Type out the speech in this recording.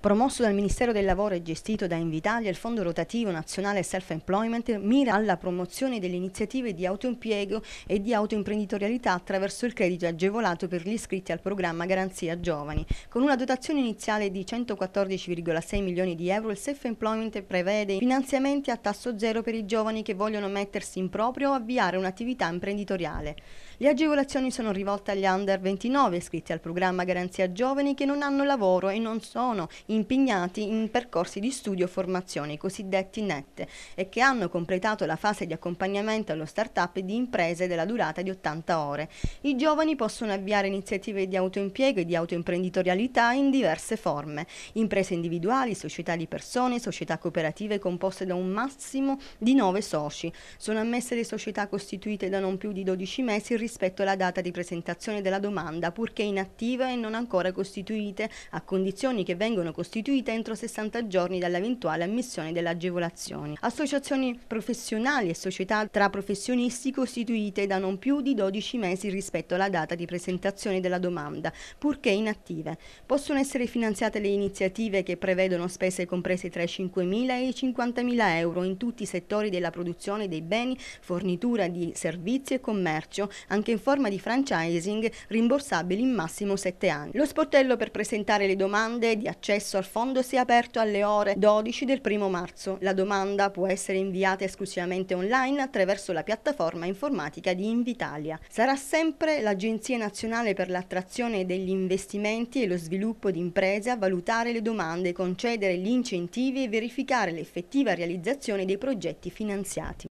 Promosso dal Ministero del Lavoro e gestito da Invitalia, il Fondo Rotativo Nazionale Self-Employment mira alla promozione delle iniziative di autoimpiego e di autoimprenditorialità attraverso il credito agevolato per gli iscritti al programma Garanzia Giovani. Con una dotazione iniziale di 114,6 milioni di euro, il Self-Employment prevede finanziamenti a tasso zero per i giovani che vogliono mettersi in proprio o avviare un'attività imprenditoriale. Le agevolazioni sono rivolte agli under 29 iscritti al programma Garanzia Giovani che non hanno lavoro e non sono impegnati in percorsi di studio e formazione, i cosiddetti NET, e che hanno completato la fase di accompagnamento allo start-up di imprese della durata di 80 ore. I giovani possono avviare iniziative di autoimpiego e di autoimprenditorialità in diverse forme, imprese individuali, società di persone, società cooperative composte da un massimo di 9 soci. Sono ammesse le società costituite da non più di 12 mesi rispetto alla data di presentazione della domanda, purché inattive e non ancora costituite, a condizioni che vengono costituita entro 60 giorni dall'eventuale ammissione delle agevolazioni. Associazioni professionali e società tra professionisti costituite da non più di 12 mesi rispetto alla data di presentazione della domanda, purché inattive. Possono essere finanziate le iniziative che prevedono spese comprese tra i 5.000 e i 50.000 euro in tutti i settori della produzione dei beni, fornitura di servizi e commercio, anche in forma di franchising, rimborsabili in massimo 7 anni. Lo sportello per presentare le domande di accesso accesso al fondo si è aperto alle ore 12 del 1 marzo. La domanda può essere inviata esclusivamente online attraverso la piattaforma informatica di Invitalia. Sarà sempre l'Agenzia Nazionale per l'attrazione degli investimenti e lo sviluppo di imprese a valutare le domande, concedere gli incentivi e verificare l'effettiva realizzazione dei progetti finanziati.